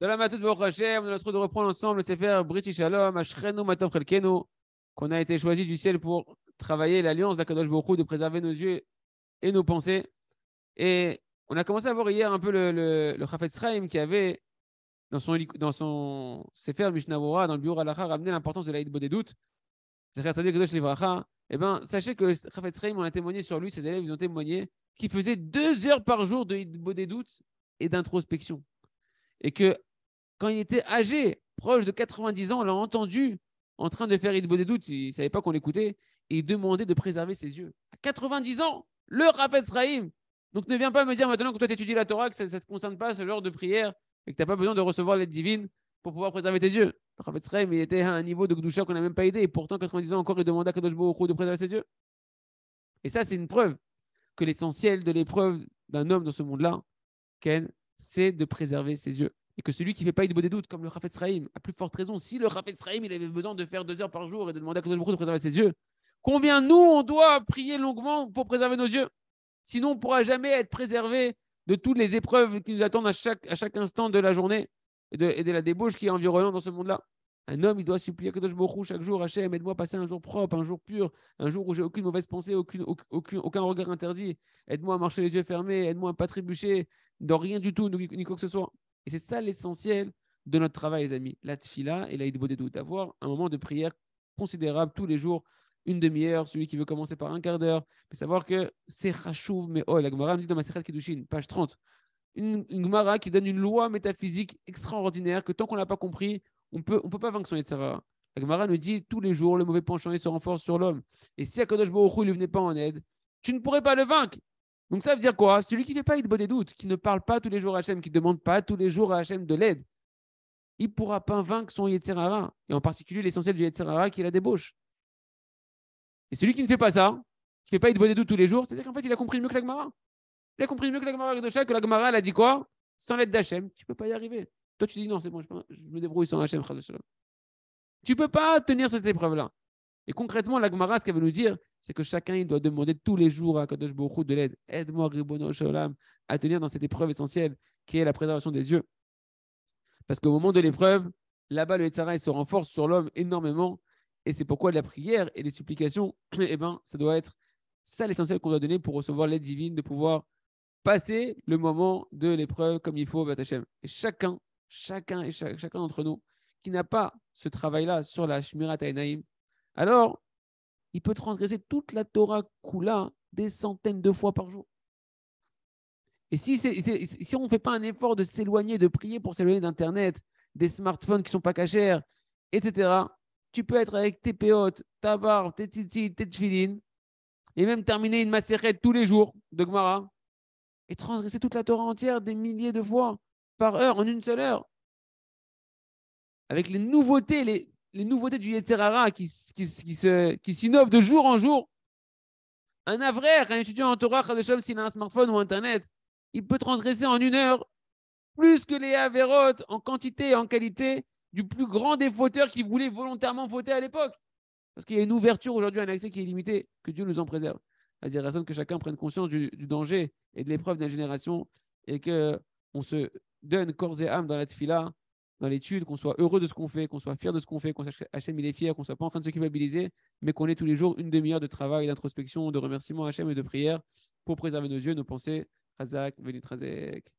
de la Matout Baruch Hashem, de la de reprendre ensemble le Sefer British Shalom, Ashrenu Matov Chelkenu, qu'on a été choisi du ciel pour travailler l'alliance d'Akadosh Baruch de préserver nos yeux et nos pensées. Et on a commencé à voir hier un peu le, le, le qui avait, dans son, dans son Sefer Mishnah dans le bureau Alaha, ramené l'importance de l'Aïd des doutes. Eh bien, sachez que Chafetz Chaim, on a témoigné sur lui, ses élèves, ils ont témoigné qu'il faisait deux heures par jour de des doutes et d'introspection. Et que quand il était âgé, proche de 90 ans, on l'a entendu en train de faire il des doutes, il ne savait pas qu'on l'écoutait, et il demandait de préserver ses yeux. À 90 ans, le Raphaël Sraïm. Donc ne viens pas me dire maintenant que toi tu étudies la Torah, que ça ne te concerne pas ce genre de prière, et que tu n'as pas besoin de recevoir l'aide divine pour pouvoir préserver tes yeux. Le Raphaël il était à un niveau de Gdoucha qu'on n'a même pas aidé, et pourtant 90 ans encore, il demanda à Kadosh de préserver ses yeux. Et ça, c'est une preuve que l'essentiel de l'épreuve d'un homme dans ce monde-là, Ken, c'est de préserver ses yeux et que celui qui fait pas de des doutes, comme le Rafet Sraïm, a plus forte raison. Si le Raphaël Sraïm, il avait besoin de faire deux heures par jour et de demander à Kadosh de préserver ses yeux, combien nous, on doit prier longuement pour préserver nos yeux Sinon, on ne pourra jamais être préservé de toutes les épreuves qui nous attendent à chaque, à chaque instant de la journée et de, la débauche qui est environnante dans ce monde-là. Un homme, il doit supplier Kadosh Borou chaque jour, Hachem, aide-moi à passer un jour propre, un jour pur, un jour où j'ai aucune mauvaise pensée, aucune, aucun regard interdit. Aide-moi à marcher les yeux fermés, aide-moi à ne pas trébucher dans rien du tout, ni quoi que ce soit. Et c'est ça l'essentiel de notre travail, les amis. La tfila et la idbodedout, d'avoir un moment de prière considérable tous les jours, une demi-heure, celui qui veut commencer par un quart d'heure, mais savoir que c'est rachouv, mais oh, la Gemara me dit dans ma Sechat Kedushin, page 30, une, Gemara qui donne une loi métaphysique extraordinaire que tant qu'on ne l'a pas compris, on peut, ne on peut pas vaincre son Yetzara. La Gemara nous dit tous les jours, le mauvais penchant, il se renforce sur l'homme. Et si Akadosh Baruch Hu ne venait pas en aide, tu ne pourrais pas le vaincre. Donc ça veut dire quoi Celui qui ne fait pas de des doutes, qui ne parle pas tous les jours à Hachem, qui ne demande pas tous les jours à Hachem de l'aide, il ne pourra pas vaincre son Yetzerara, et en particulier l'essentiel du Yetzerara qui est la débauche. Et celui qui ne fait pas ça, qui ne fait pas une des doutes tous les jours, c'est-à-dire qu'en fait, il a compris mieux que la Il a compris mieux que la Gemara que la elle a dit quoi Sans l'aide d'Hachem, tu ne peux pas y arriver. Toi, tu dis non, c'est bon, je me débrouille sans Hachem, Tu ne peux pas tenir cette épreuve-là. Et concrètement, la ce qu'elle veut nous dire, c'est que chacun il doit demander tous les jours à Kadosh Baruch de l'aide. Aide-moi, à tenir dans cette épreuve essentielle qui est la préservation des yeux. Parce qu'au moment de l'épreuve, là-bas, le Yetzara, se renforce sur l'homme énormément. Et c'est pourquoi la prière et les supplications, eh ben, ça doit être ça l'essentiel qu'on doit donner pour recevoir l'aide divine, de pouvoir passer le moment de l'épreuve comme il faut, Batachem. Et chacun, chacun et chacun d'entre nous qui n'a pas ce travail-là sur la Shmirat Ainaim, alors il peut transgresser toute la Torah Kula des centaines de fois par jour. Et si, si on ne fait pas un effort de s'éloigner, de prier pour s'éloigner d'Internet, des smartphones qui ne sont pas cachers, etc., tu peux être avec tes péotes, ta barbe, tes tes et même terminer une macérette tous les jours de Gemara, et transgresser toute la Torah entière des milliers de fois par heure, en une seule heure. Avec les nouveautés, les, les nouveautés du Yetzerara qui, qui, qui s'innovent de jour en jour. Un avraire, un étudiant en Torah, s'il a un smartphone ou Internet, il peut transgresser en une heure plus que les Averot en quantité et en qualité du plus grand des fauteurs qui voulait volontairement voter à l'époque. Parce qu'il y a une ouverture aujourd'hui, un accès qui est limité, que Dieu nous en préserve. C'est-à-dire que chacun prenne conscience du, danger et de l'épreuve d'une génération et on se donne corps et âme dans la tfila dans l'étude, qu'on soit heureux de ce qu'on fait, qu'on soit fier de ce qu'on fait, qu'on sache Hachem il est fier, qu'on soit pas en train de se culpabiliser, mais qu'on ait tous les jours une demi-heure de travail, d'introspection, de remerciement à et de prière pour préserver nos yeux, nos pensées. venu trazek.